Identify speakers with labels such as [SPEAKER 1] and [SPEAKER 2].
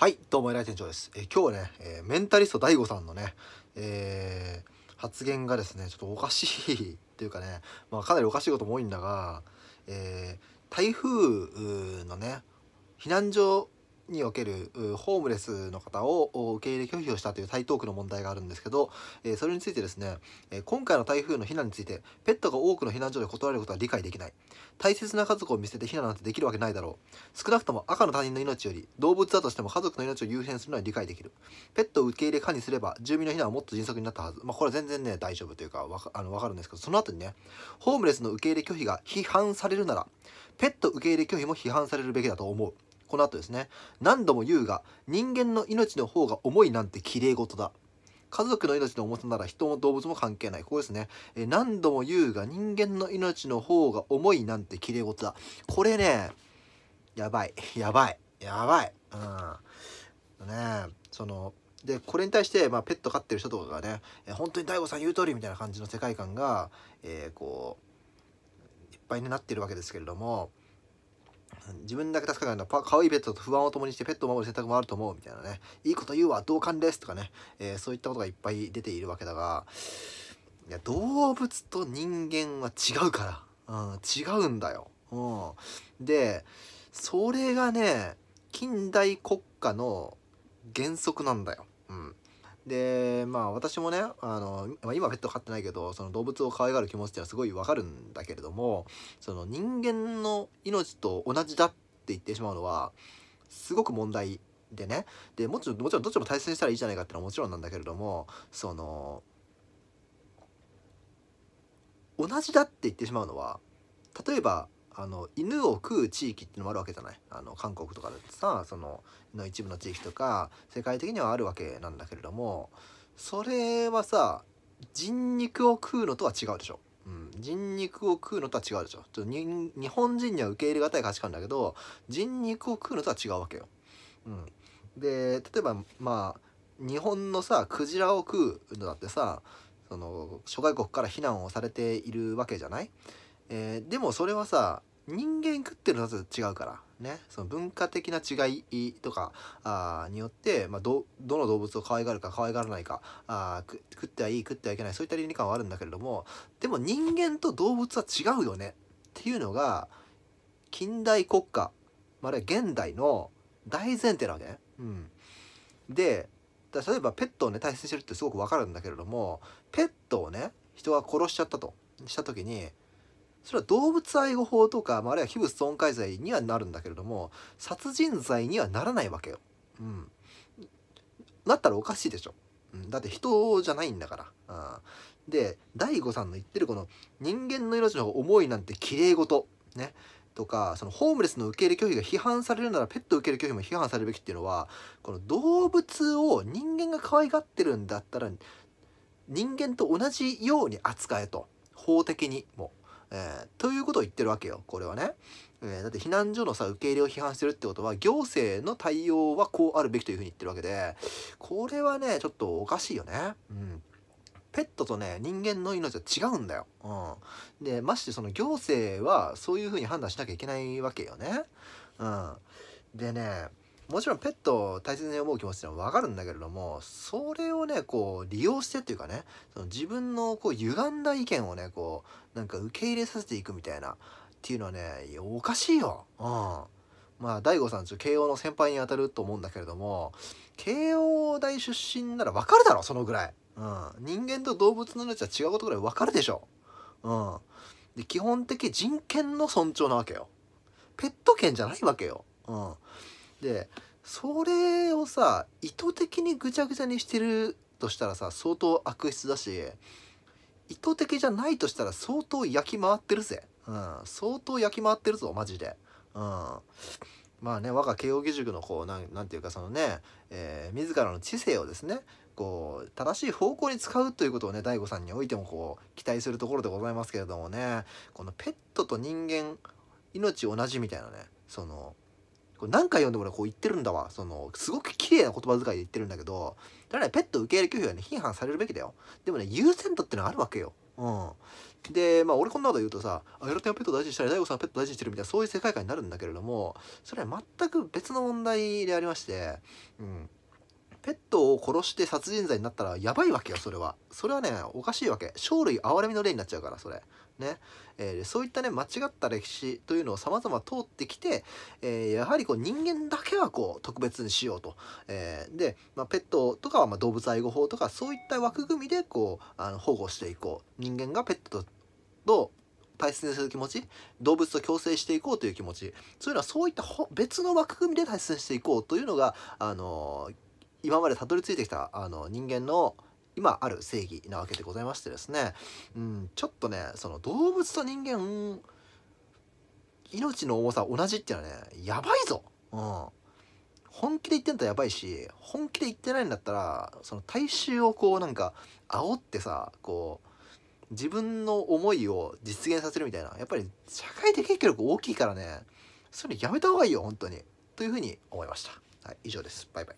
[SPEAKER 1] はい、どうも、偉い店長です。え今日はね、えー、メンタリスト DAIGO さんのね、えー、発言がですね、ちょっとおかしいっていうかね、まあ、かなりおかしいことも多いんだが、えー、台風のね、避難所におけるホームレスの方を受け入れ拒否をしたという台東区の問題があるんですけど、えそれについてですね、え今回の台風の避難についてペットが多くの避難所で断られることは理解できない大切な家族を見捨てて避難なんてできるわけないだろう少なくとも赤の他人の命より動物だとしても家族の命を優先するのは理解できるペットを受け入れ管理すれば住民の避難はもっと迅速になったはず、まあ、これは全然ね大丈夫というかわかあのかるんですけどその後にねホームレスの受け入れ拒否が批判されるならペット受け入れ拒否も批判されるべきだと思うこの後ですね何度も言うが人間の命の方が重いなんてきれい事だ家族の命の重さなら人も動物も関係ない。ここですね。え何度も言うが人間の命の方が重いなんて綺麗事だ。これね、やばい。やばい。やばい。うん。ねその、で、これに対して、まあ、ペット飼ってる人とかがね、え本当に大悟さん言う通りみたいな感じの世界観が、えー、こう、いっぱいになってるわけですけれども、自分だけ助かるの可愛いペットと不安を共にしてペットを守る選択もあると思うみたいなねいいこと言うわ同感ですとかね、えー、そういったことがいっぱい出ているわけだがいや動物と人間は違うから、うん、違うんだよ、うん、でそれがね近代国家の原則なんだよ、うん、でまあ私もねあの、まあ、今ペット飼ってないけどその動物を可愛がる気持ちっていうのはすごいわかるんだけれどもその人間の命と同じだって言ってしまうのはすごく問題でねでもちろんもちろんどっちも対戦したらいいじゃないかってのはもちろんなんだけれどもその同じだって言ってしまうのは例えばあの犬を食う地域ってのもあるわけじゃないあの韓国とかだってさそのの一部の地域とか世界的にはあるわけなんだけれどもそれはさ人肉を食うのとは違うでしょ。うん、人肉を食うのとは違うでしょちょ日本人には受け入れがたい価値観だけど人肉を食うのとは違うわけよ。うん、で例えばまあ日本のさクジラを食うのだってさその諸外国から非難をされているわけじゃないえー、でもそれはさ人間食ってるのと違うからねその文化的な違いとかあによって、まあ、どどの動物を可愛がるか可愛がらないかあ食ってはいい食ってはいけないそういった倫理観はあるんだけれどもでも人間と動物は違うよねっていうのが近代国家、まあ、るいは現代の大前提なわけね。うん、で例えばペットをね大切にしてるってすごくわかるんだけれどもペットをね人が殺しちゃったとした時にそれは動物愛護法とか、まあ、あるいは器物損壊罪にはなるんだけれども殺人罪にはならないわけよ。うん、なったらおかしいでしょ。うん、だって人じゃないんだから。うん、で第五さんの言ってるこの人間の命の思重いなんてきれい事ねとかそのホームレスの受け入れ拒否が批判されるならペット受け入れ拒否も批判されるべきっていうのはこの動物を人間が可愛がってるんだったら人間と同じように扱えと法的にも。う。えー、ということを言ってるわけよこれはね。えー、だって避難所のさ受け入れを批判してるってことは行政の対応はこうあるべきというふうに言ってるわけでこれはねちょっとおかしいよね。うんペットとね人間の命は違うんだよ。うん、でましてその行政はそういうふうに判断しなきゃいけないわけよね。うん、でねもちろんペットを大切に思う気持ちってのは分かるんだけれどもそれをねこう利用してっていうかねその自分のこう歪んだ意見をねこうなんか受け入れさせていくみたいなっていうのはねおかしいよ。うんまあ、大悟さんちょ慶応の先輩にあたると思うんだけれども慶応大出身なら分かるだろそのぐらい、うん、人間と動物の命は違うことぐらい分かるでしょ、うん、で基本的人権の尊重なわけよペット権じゃないわけよ、うん、でそれをさ意図的にぐちゃぐちゃにしてるとしたらさ相当悪質だし意図的じゃないとしたら相当焼き回ってるぜ、うん、相当焼き回ってるぞマジで、うん、まあね我が慶應義塾のこうなんなんていうかそのね、えー、自らの知性をですねこう正しい方向に使うということをね DAIGO さんにおいてもこう期待するところでございますけれどもねこのペットと人間命同じみたいなねそのこれ何回読んでもね、こう言ってるんだわそのすごく綺麗な言葉遣いで言ってるんだけどだからねペット受け入れ拒否はね批判されるべきだよでもね優先度ってのはあるわけようん、でまあ俺こんなこと言うとさ「あロろンはペット大事にしたり大悟さんはペット大事にしてる」みたいなそういう世界観になるんだけれどもそれは全く別の問題でありまして、うん、ペットを殺して殺人罪になったらやばいわけよそれはそれはねおかしいわけ生類憐れみの例になっちゃうからそれね、えー、そういったね間違った歴史というのを様々通ってきて、えー、やはりこう人間だけはこう特別にしようと、えー、で、まあ、ペットとかはま動物愛護法とかそういった枠組みでこうあの保護していこう人間がペットと大切にする気持ち動物と共生していこうという気持ちそういうのはそういった別の枠組みで大切にしていこうというのがあのー今までたどり着いてきたあの人間の今ある正義なわけでございましてですね、うん、ちょっとねその動物と人間命の重さ同じっていうのはねやばいぞ、うん、本気で言ってんとやばいし本気で言ってないんだったらその大衆をこうなんか煽ってさこう自分の思いを実現させるみたいなやっぱり社会的影響力大きいからねそれやめた方がいいよ本当にというふうに思いました、はい、以上ですバイバイ